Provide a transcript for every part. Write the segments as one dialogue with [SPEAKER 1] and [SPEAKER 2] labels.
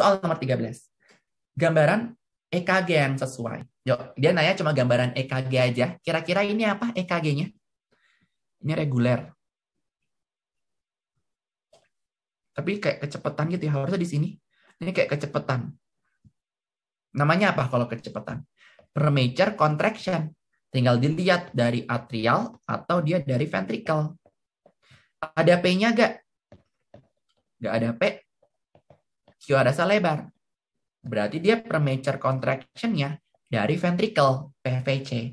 [SPEAKER 1] Soal nomor 13. Gambaran EKG yang sesuai. Yuk, dia nanya cuma gambaran EKG aja. Kira-kira ini apa EKG-nya? Ini reguler. Tapi kayak kecepatan gitu ya, harusnya di sini. Ini kayak kecepatan. Namanya apa kalau kecepatan? Premature contraction. Tinggal dilihat dari atrial atau dia dari ventrikel. Ada P-nya nggak? Nggak ada P, Q adasa lebar. Berarti dia premature contraction-nya dari ventricle, PVC.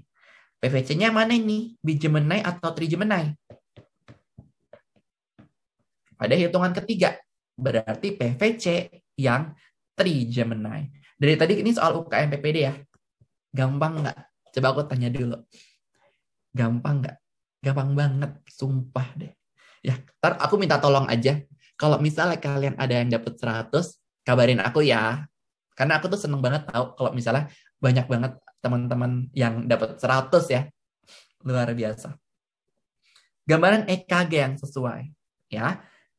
[SPEAKER 1] PVC-nya mana ini? menai atau trijemenai? Pada hitungan ketiga, berarti PVC yang trijemenai. Dari tadi ini soal UKM PPD ya. Gampang nggak? Coba aku tanya dulu. Gampang nggak? Gampang banget, sumpah deh. Ya, ntar aku minta tolong aja kalau misalnya kalian ada yang dapat 100, kabarin aku ya. Karena aku tuh seneng banget tau. kalau misalnya banyak banget teman-teman yang dapat 100 ya. Luar biasa. Gambaran EKG yang sesuai ya.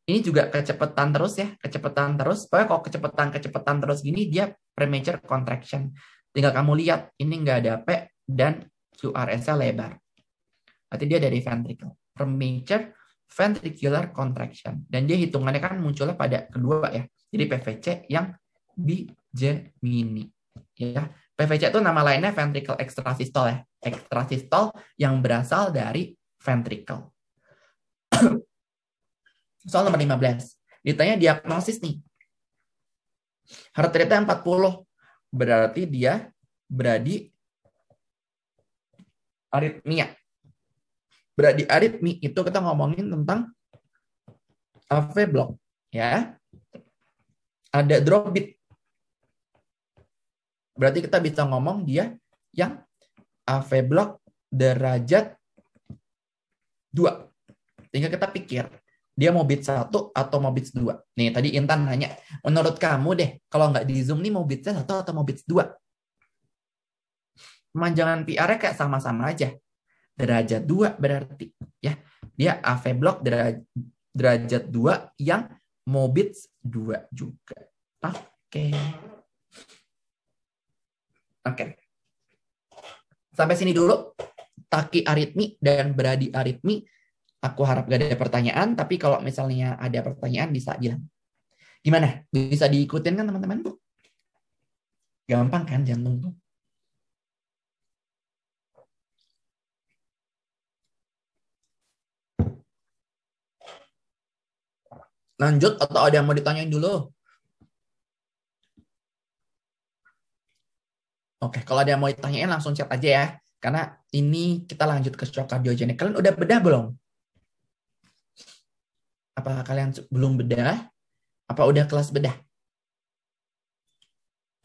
[SPEAKER 1] Ini juga kecepatan terus ya, kecepatan terus. Pokoknya kalau kecepatan-kecepatan terus gini dia premature contraction. Tinggal kamu lihat, ini nggak ada P dan QRS-nya lebar. Berarti dia dari ventricle. Premature ventricular contraction. Dan dia hitungannya kan munculnya pada kedua ya. Jadi PVC yang bijemini. Ya, PVC itu nama lainnya ventricle extrasystole ya. Extrasistol yang berasal dari ventricle. Soal nomor 15. Ditanya diagnosis nih. Heart rate 40. Berarti dia beradi aritmia. Berarti aritmi itu kita ngomongin tentang AV block ya. Ada drop bit. Berarti kita bisa ngomong dia yang AV block derajat 2. Tinggal kita pikir dia mau bit 1 atau mau bit 2. Nih tadi Intan nanya, menurut kamu deh kalau nggak di zoom nih mau bit 1 atau mau bit 2? Pemanjangan PR-nya kayak sama-sama aja derajat 2 berarti ya. Dia AV block derajat 2 yang mobit 2 juga. Oke. Okay. Oke. Okay. Sampai sini dulu taki aritmi dan beradi aritmi. Aku harap gak ada pertanyaan, tapi kalau misalnya ada pertanyaan bisa bilang. Gimana? Bisa diikutin kan teman-teman? Gampang kan jantung tuh? Lanjut atau ada yang mau ditanyain dulu? Oke, kalau ada yang mau ditanyain langsung chat aja ya. Karena ini kita lanjut ke shock kardiogenik. Kalian udah bedah belum? Apakah kalian belum bedah? Apa udah kelas bedah?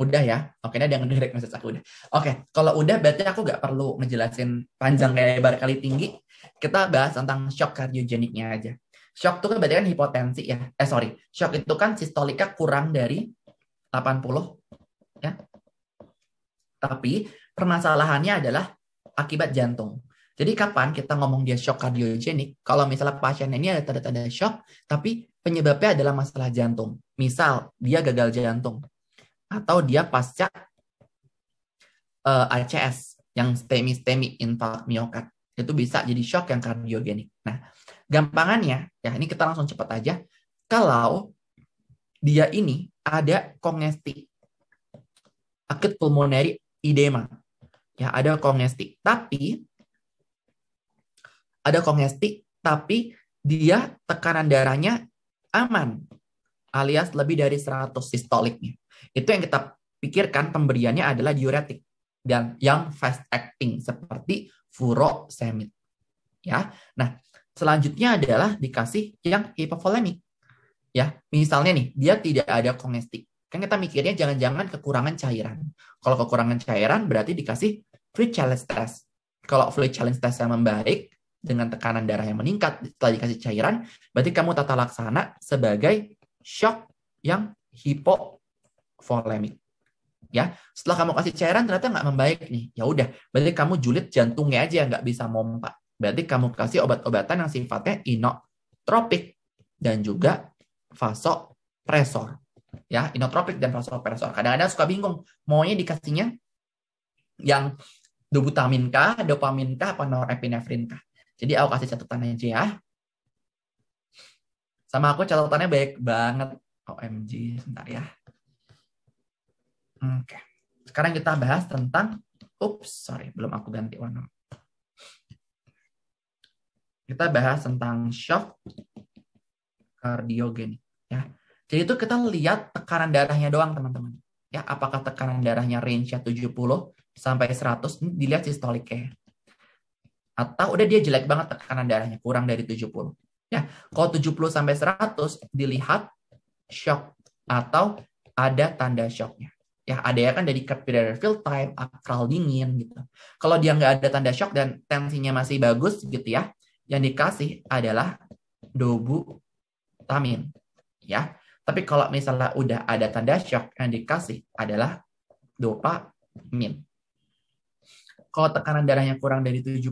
[SPEAKER 1] Udah ya? Oke, ini ada yang direct message aku udah. Oke, kalau udah berarti aku nggak perlu ngejelasin panjang kayak lebar kali tinggi. Kita bahas tentang shock kardiogeniknya aja. Shock itu kan berarti kan hipotensi ya. Eh sorry, shock itu kan sistolika kurang dari 80 ya. Tapi permasalahannya adalah akibat jantung. Jadi kapan kita ngomong dia shock kardiogenik? Kalau misalnya pasien ini ada tanda-tanda shock, tapi penyebabnya adalah masalah jantung. Misal dia gagal jantung atau dia pasca uh, eh, ACS yang STEMI STEMI infark miokard itu bisa jadi shock yang kardiogenik. Nah, Gampangannya, ya ini kita langsung cepat aja, kalau dia ini ada kongesti, akut pulmoneri edema. Ya, ada kongesti. tapi ada kongesti, tapi dia tekanan darahnya aman alias lebih dari 100 sistoliknya. Itu yang kita pikirkan pemberiannya adalah diuretik dan yang fast acting seperti furosemid. Ya. Nah, Selanjutnya adalah dikasih yang hipovolemik. Ya, misalnya nih, dia tidak ada kongestik. Kan kita mikirnya jangan-jangan kekurangan cairan. Kalau kekurangan cairan berarti dikasih free challenge test. Kalau free challenge testnya membaik dengan tekanan darah yang meningkat setelah dikasih cairan, berarti kamu tata laksana sebagai shock yang hipovolemik ya setelah kamu kasih cairan ternyata nggak membaik nih ya udah berarti kamu julid jantungnya aja nggak bisa mompa Berarti kamu kasih obat-obatan yang sifatnya inotropik dan juga vasopresor. Ya, inotropik dan vasopresor. Kadang-kadang suka bingung, maunya dikasihnya yang dobutamin kah, dopamin kah, apa norepinefrin kah. Jadi aku kasih catatan aja ya. Sama aku catatannya baik banget. OMG, sebentar ya. Oke. Sekarang kita bahas tentang Ups, sorry, belum aku ganti warna kita bahas tentang shock kardiogenik ya. Jadi itu kita lihat tekanan darahnya doang teman-teman. Ya, apakah tekanan darahnya range-nya 70 sampai 100 ini dilihat sistoliknya. Atau udah dia jelek banget tekanan darahnya kurang dari 70. Ya, kalau 70 sampai 100 dilihat shock atau ada tanda shocknya. Ya, ada ya kan dari capillary field time, akral dingin gitu. Kalau dia nggak ada tanda shock dan tensinya masih bagus gitu ya, yang dikasih adalah dobu tamin ya tapi kalau misalnya udah ada tanda syok yang dikasih adalah dopa min. kalau tekanan darahnya kurang dari 70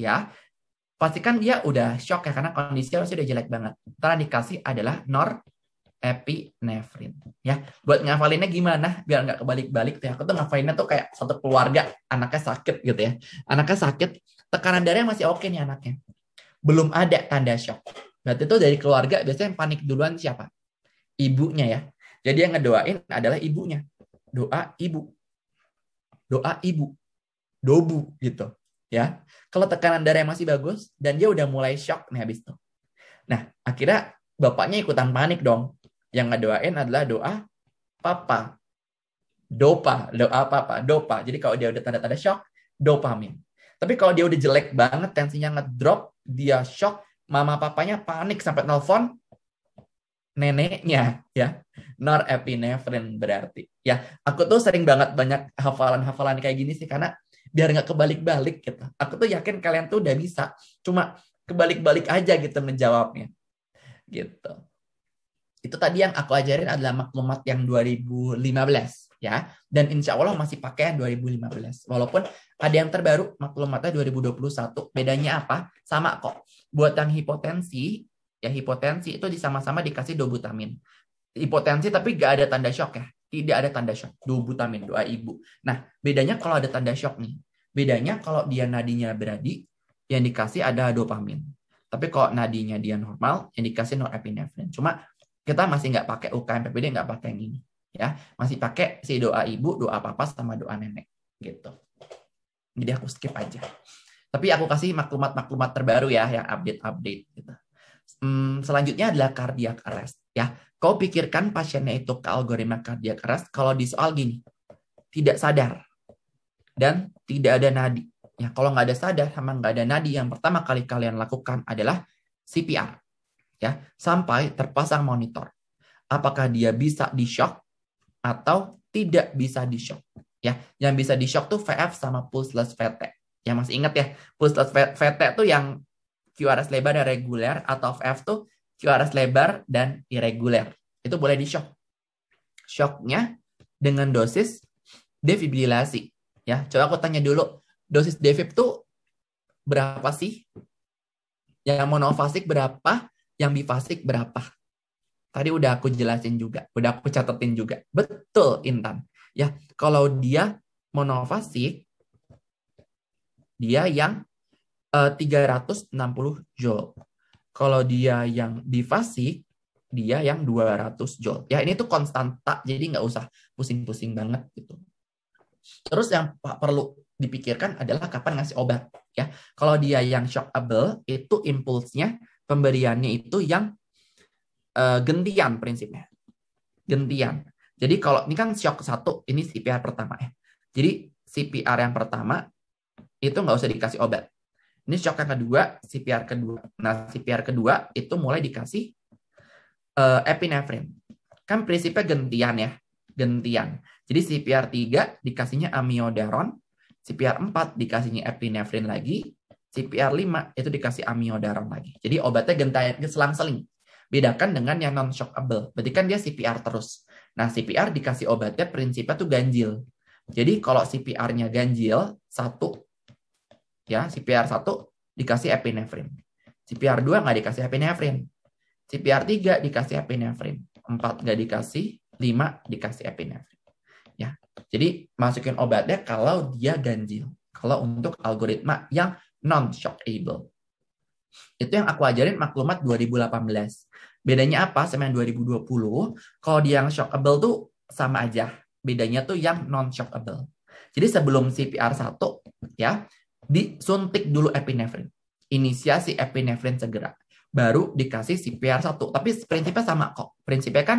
[SPEAKER 1] ya pastikan dia udah shock ya karena kondisinya sudah udah jelek banget Ntar dikasih adalah nor epinefrin ya buat ngafalinnya gimana biar nggak kebalik-balik tuh ya. aku tuh ngafalinnya tuh kayak satu keluarga anaknya sakit gitu ya anaknya sakit tekanan darah masih oke okay nih anaknya. Belum ada tanda shock. Berarti itu dari keluarga biasanya yang panik duluan siapa? Ibunya ya. Jadi yang ngedoain adalah ibunya. Doa ibu. Doa ibu. Dobu gitu. Ya. Kalau tekanan darah masih bagus dan dia udah mulai shock nih habis itu. Nah, akhirnya bapaknya ikutan panik dong. Yang ngedoain adalah doa papa. Dopa, doa papa, dopa. Jadi kalau dia udah tanda-tanda shock, dopamin tapi kalau dia udah jelek banget, tensinya ngedrop, dia shock, mama papanya panik sampai nelfon neneknya ya epinephrine berarti ya aku tuh sering banget banyak hafalan-hafalan kayak gini sih karena biar nggak kebalik-balik gitu aku tuh yakin kalian tuh udah bisa cuma kebalik-balik aja gitu menjawabnya gitu itu tadi yang aku ajarin adalah maklumat yang 2015 ya dan insya Allah masih pakai 2015 walaupun ada yang terbaru maklumatnya 2021 bedanya apa sama kok buat yang hipotensi ya hipotensi itu sama sama dikasih dobutamin hipotensi tapi gak ada tanda shock ya tidak ada tanda shock dobutamin doa ibu nah bedanya kalau ada tanda shock nih bedanya kalau dia nadinya beradi yang dikasih ada dopamin tapi kalau nadinya dia normal yang dikasih norepinefrin cuma kita masih nggak pakai UKM nggak pakai yang ini ya masih pakai si doa ibu doa papa sama doa nenek gitu jadi aku skip aja tapi aku kasih maklumat-maklumat terbaru ya yang update-update gitu. Hmm, selanjutnya adalah cardiac arrest ya kau pikirkan pasiennya itu ke algoritma cardiac arrest kalau di soal gini tidak sadar dan tidak ada nadi ya kalau nggak ada sadar sama nggak ada nadi yang pertama kali kalian lakukan adalah CPR ya sampai terpasang monitor apakah dia bisa di shock atau tidak bisa di shock ya yang bisa di shock tuh VF sama pulseless VT ya masih ingat ya pulseless VT tuh yang QRS lebar dan reguler atau VF tuh QRS lebar dan irregular itu boleh di shock shocknya dengan dosis defibrilasi ya coba aku tanya dulu dosis defib tuh berapa sih yang monofasik berapa yang bifasik berapa Tadi udah aku jelasin juga, udah aku catetin juga. Betul Intan. Ya, kalau dia monofasik, dia yang eh, uh, 360 joule. Kalau dia yang bivasik dia yang 200 joule. Ya, ini tuh konstanta, jadi nggak usah pusing-pusing banget gitu. Terus yang perlu dipikirkan adalah kapan ngasih obat ya. Kalau dia yang shockable itu impulsnya pemberiannya itu yang uh, eh, gentian prinsipnya. Gentian. Jadi kalau ini kan shock satu, ini CPR pertama ya. Jadi CPR yang pertama itu nggak usah dikasih obat. Ini shock yang kedua, CPR kedua. Nah CPR kedua itu mulai dikasih uh, eh, epinefrin. Kan prinsipnya gentian ya, gentian. Jadi CPR tiga dikasihnya amiodaron, CPR empat dikasihnya epinefrin lagi, CPR lima itu dikasih amiodaron lagi. Jadi obatnya gentian selang-seling Bedakan dengan yang non shockable. Berarti kan dia CPR terus. Nah, CPR dikasih obatnya prinsipnya tuh ganjil. Jadi kalau CPR-nya ganjil, satu ya CPR satu dikasih epinefrin. CPR 2 nggak dikasih epinefrin. CPR 3 dikasih epinefrin. 4 nggak dikasih, 5 dikasih epinefrin. Ya. Jadi masukin obatnya kalau dia ganjil. Kalau untuk algoritma yang non shockable. Itu yang aku ajarin maklumat 2018. Bedanya apa sama yang 2020? Kalau di yang shockable tuh sama aja. Bedanya tuh yang non shockable. Jadi sebelum CPR 1 ya, disuntik dulu epinefrin. Inisiasi epinefrin segera. Baru dikasih CPR 1. Tapi prinsipnya sama kok. Prinsipnya kan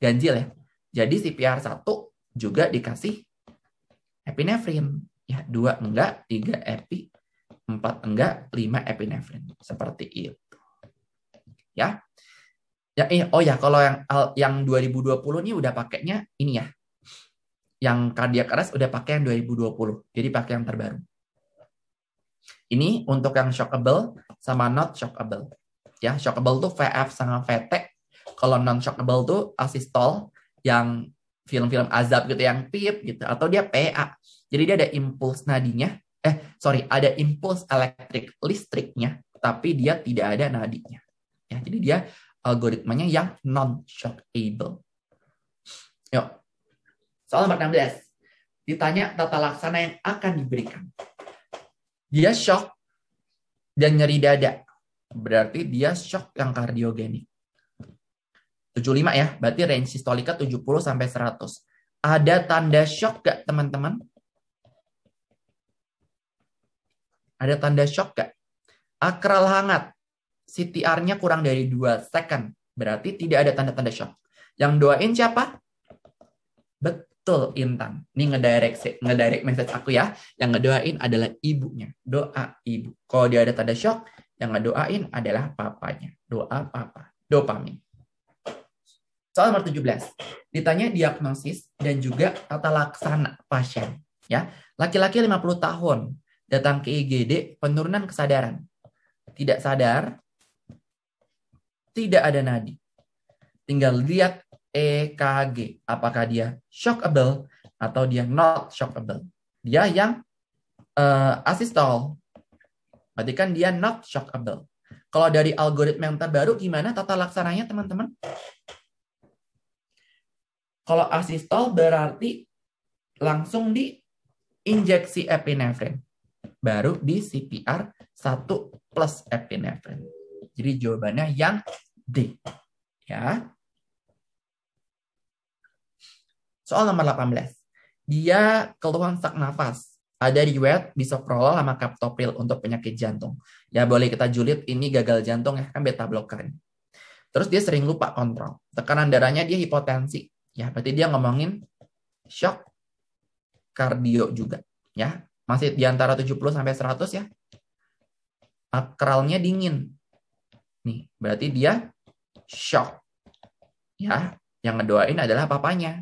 [SPEAKER 1] ganjil ya. Jadi CPR 1 juga dikasih epinefrin. Ya, dua enggak, tiga epi, empat enggak, lima epinefrin. Seperti itu. Ya, Ya, eh, oh ya, kalau yang yang 2020 ini udah pakainya ini ya. Yang kardiak keras udah pakai yang 2020. Jadi pakai yang terbaru. Ini untuk yang shockable sama not shockable. Ya, shockable tuh VF sama VT. Kalau non shockable tuh asistol yang film-film azab gitu yang pip gitu atau dia PA. Jadi dia ada impuls nadinya, eh sorry, ada impuls elektrik listriknya tapi dia tidak ada nadinya. Ya, jadi dia algoritmanya yang non shockable. Yuk. Soal nomor 16. Ditanya tata laksana yang akan diberikan. Dia shock dan nyeri dada. Berarti dia shock yang kardiogenik. 75 ya, berarti range sistolika 70 sampai 100. Ada tanda shock gak teman-teman? Ada tanda shock gak? Akral hangat, CTR-nya kurang dari 2 second. Berarti tidak ada tanda-tanda shock. Yang doain siapa? Betul, Intan. Ini ngedirect, ngedirect message aku ya. Yang ngedoain adalah ibunya. Doa ibu. Kalau dia ada tanda shock, yang ngedoain adalah papanya. Doa papa. Dopamin. Soal nomor 17. Ditanya diagnosis dan juga tata laksana pasien. Ya, Laki-laki 50 tahun datang ke IGD penurunan kesadaran. Tidak sadar tidak ada nadi. Tinggal lihat EKG, apakah dia shockable atau dia not shockable. Dia yang uh, asistol, berarti kan dia not shockable. Kalau dari algoritma yang terbaru, gimana tata laksananya teman-teman? Kalau asistol berarti langsung di injeksi epinefrin. Baru di CPR 1 plus epinefrin. Jadi jawabannya yang D. Ya. Soal nomor 18. Dia keluhan sak nafas. Ada riwayat bisa prolol sama kaptopril untuk penyakit jantung. Ya boleh kita julid ini gagal jantung ya kan beta blocker. Terus dia sering lupa kontrol. Tekanan darahnya dia hipotensi. Ya berarti dia ngomongin shock kardio juga ya. Masih di antara 70 sampai 100 ya. Akralnya dingin, Nih, berarti dia shock. Ya, yang ngedoain adalah papanya.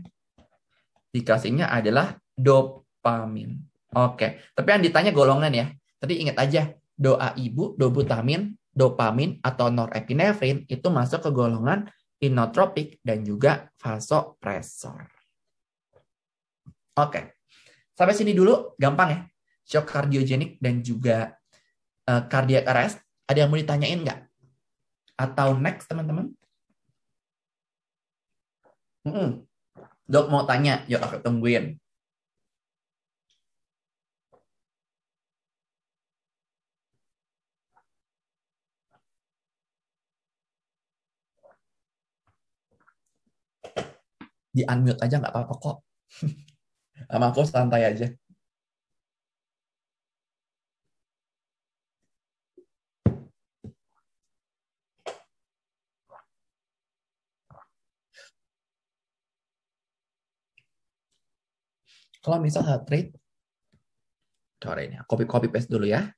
[SPEAKER 1] Dikasihnya adalah dopamin. Oke, tapi yang ditanya golongan ya. Tadi ingat aja, doa ibu, dobutamin, dopamin, atau norepinefrin itu masuk ke golongan inotropik dan juga vasopresor. Oke, sampai sini dulu gampang ya. Shock kardiogenik dan juga uh, cardiac arrest. Ada yang mau ditanyain nggak? atau next teman-teman? hmm. Dok mau tanya, yuk aku tungguin. Di unmute aja nggak apa-apa kok. Sama aku santai aja. Kalau misal heart rate, sorry ini, copy copy paste dulu ya.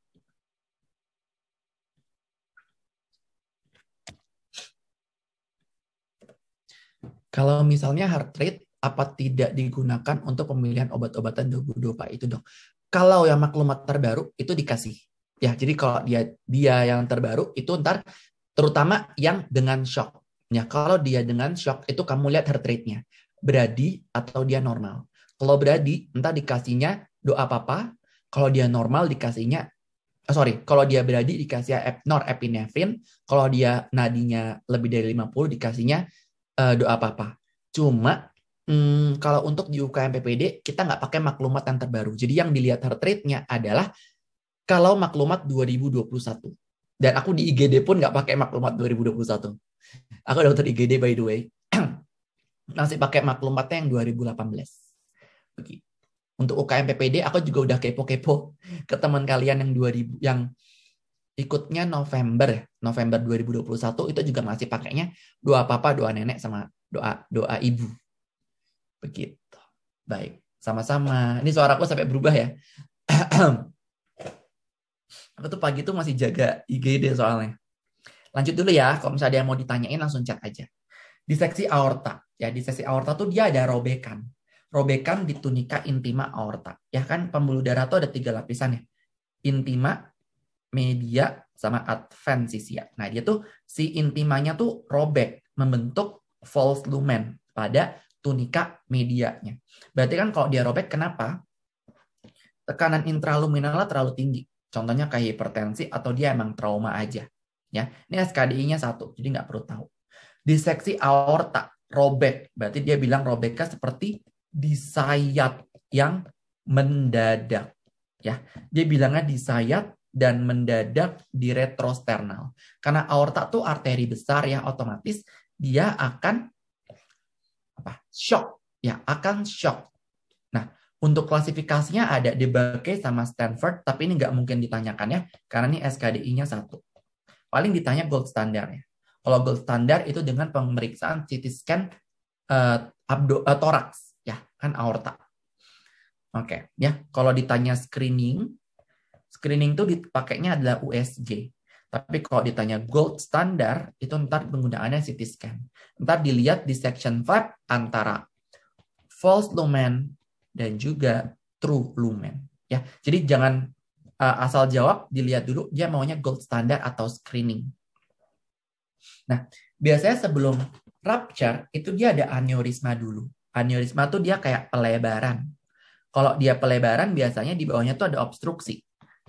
[SPEAKER 1] Kalau misalnya heart rate, apa tidak digunakan untuk pemilihan obat-obatan dopa itu dok? Kalau yang maklumat terbaru itu dikasih. Ya, jadi kalau dia dia yang terbaru itu ntar terutama yang dengan shock. Ya, kalau dia dengan shock itu kamu lihat heart rate-nya, beradi atau dia normal. Kalau beradi, entah dikasihnya doa apa? kalau dia normal dikasihnya oh sorry, kalau dia beradi dikasih norepinefrin, kalau dia nadinya lebih dari 50 dikasihnya uh, doa apa? Cuma hmm, kalau untuk di UKM PPD kita nggak pakai maklumat yang terbaru. Jadi yang dilihat heart rate-nya adalah kalau maklumat 2021. Dan aku di IGD pun nggak pakai maklumat 2021. Aku dokter IGD by the way. Masih pakai maklumatnya yang 2018. Untuk UKM PPD aku juga udah kepo-kepo ke teman kalian yang 2000 yang ikutnya November November 2021 itu juga masih pakainya doa papa, doa nenek sama doa doa ibu. Begitu. Baik, sama-sama. Ini suaraku sampai berubah ya. Aku tuh pagi tuh masih jaga IGD soalnya. Lanjut dulu ya, kalau misalnya ada yang mau ditanyain langsung chat aja. Di seksi aorta, ya di seksi aorta tuh dia ada robekan robekan di tunika intima aorta. Ya kan pembuluh darah itu ada tiga lapisan ya. Intima, media, sama adventitia. Nah dia tuh si intimanya tuh robek membentuk false lumen pada tunika medianya. Berarti kan kalau dia robek kenapa? Tekanan intraluminalnya terlalu tinggi. Contohnya kayak hipertensi atau dia emang trauma aja. Ya, ini SKDI-nya satu, jadi nggak perlu tahu. Diseksi aorta robek, berarti dia bilang robeknya seperti disayat yang mendadak ya dia bilangnya disayat dan mendadak di retrosternal karena aorta tuh arteri besar ya otomatis dia akan apa shock ya akan shock nah untuk klasifikasinya ada debake sama Stanford tapi ini nggak mungkin ditanyakan ya karena ini SKDI-nya satu paling ditanya gold standar ya kalau gold standar itu dengan pemeriksaan CT scan uh, abdo, uh, toraks kan aorta. Oke, okay, ya. Kalau ditanya screening, screening itu dipakainya adalah USG. Tapi kalau ditanya gold standar, itu ntar penggunaannya CT scan. Ntar dilihat di section flap antara false lumen dan juga true lumen. Ya, jadi jangan uh, asal jawab, dilihat dulu dia maunya gold standar atau screening. Nah, biasanya sebelum rupture itu dia ada aneurisma dulu. Aneurisma tuh dia kayak pelebaran. Kalau dia pelebaran biasanya di bawahnya tuh ada obstruksi.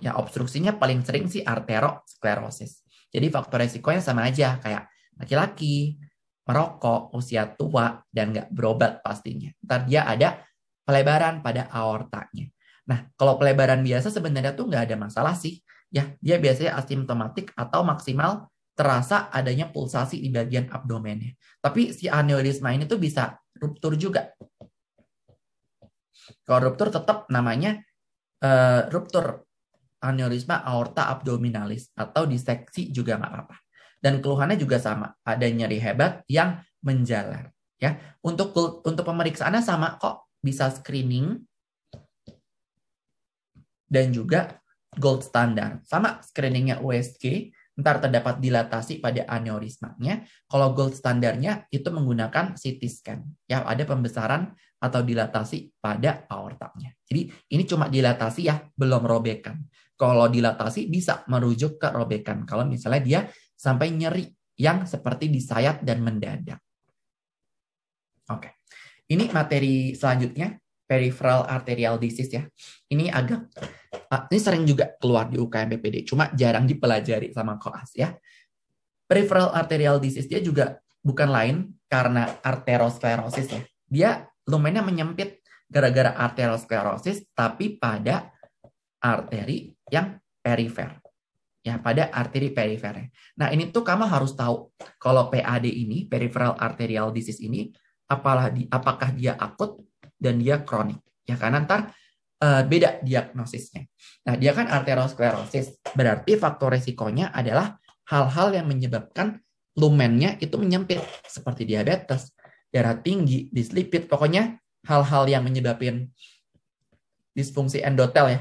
[SPEAKER 1] Ya obstruksinya paling sering sih arteriosklerosis. Jadi faktor resikonya sama aja kayak laki-laki, merokok, usia tua, dan nggak berobat pastinya. Ntar dia ada pelebaran pada aortanya. Nah, kalau pelebaran biasa sebenarnya tuh nggak ada masalah sih. Ya, dia biasanya asimptomatik atau maksimal terasa adanya pulsasi di bagian abdomennya. Tapi si aneurisma ini tuh bisa ruptur juga. Kalau ruptur tetap namanya uh, ruptur aneurisma aorta abdominalis atau diseksi juga nggak apa-apa. Dan keluhannya juga sama, ada nyeri hebat yang menjalar. Ya, untuk untuk pemeriksaannya sama kok, bisa screening dan juga gold standard Sama screeningnya USG, ntar terdapat dilatasi pada aneurismanya. Kalau gold standarnya itu menggunakan CT scan, ya ada pembesaran atau dilatasi pada aortanya. Jadi ini cuma dilatasi ya, belum robekan. Kalau dilatasi bisa merujuk ke robekan. Kalau misalnya dia sampai nyeri yang seperti disayat dan mendadak. Oke, ini materi selanjutnya peripheral arterial disease ya. Ini agak ah, ini sering juga keluar di UKM PPD, cuma jarang dipelajari sama koas ya. Peripheral arterial disease dia juga bukan lain karena arterosklerosis ya. Dia lumennya menyempit gara-gara arterosklerosis tapi pada arteri yang perifer. Ya, pada arteri perifer. Nah, ini tuh kamu harus tahu kalau PAD ini, peripheral arterial disease ini, apalah di, apakah dia akut dan dia kronik. Ya kan ntar uh, beda diagnosisnya. Nah, dia kan arteriosklerosis. Berarti faktor resikonya adalah hal-hal yang menyebabkan lumennya itu menyempit seperti diabetes, darah tinggi, dislipid, pokoknya hal-hal yang menyebabkan disfungsi endotel ya.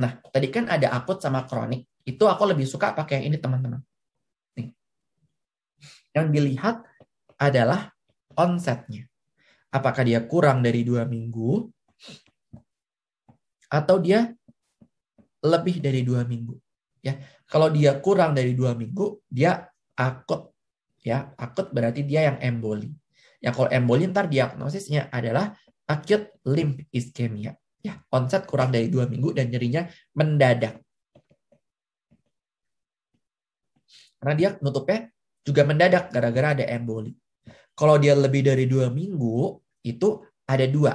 [SPEAKER 1] nah, tadi kan ada akut sama kronik. Itu aku lebih suka pakai yang ini teman-teman. Yang dilihat adalah onsetnya. Apakah dia kurang dari dua minggu atau dia lebih dari dua minggu. Ya, kalau dia kurang dari dua minggu, dia akut. Ya, akut berarti dia yang emboli. Ya, kalau emboli ntar diagnosisnya adalah acute limb ischemia. Ya, onset kurang dari dua minggu dan nyerinya mendadak. Karena dia nutupnya juga mendadak gara-gara ada emboli. Kalau dia lebih dari dua minggu, itu ada dua.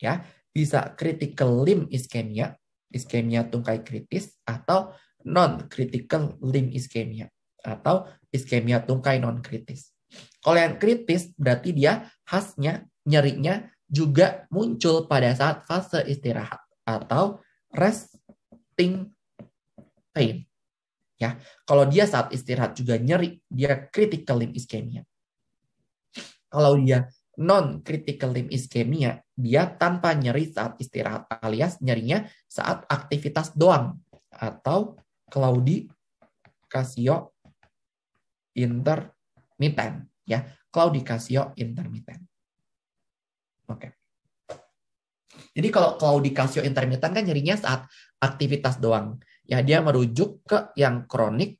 [SPEAKER 1] ya Bisa critical limb ischemia, ischemia tungkai kritis, atau non-critical limb ischemia, atau ischemia tungkai non-kritis. Kalau yang kritis, berarti dia khasnya, nyerinya juga muncul pada saat fase istirahat atau resting pain. Ya, kalau dia saat istirahat juga nyeri, dia critical limb ischemia. Kalau dia non critical limb ischemia, dia tanpa nyeri saat istirahat alias nyerinya saat aktivitas doang atau Casio intermittent ya, Casio intermittent. Oke. Okay. Jadi kalau claudicatio intermittent kan nyerinya saat aktivitas doang ya dia merujuk ke yang kronik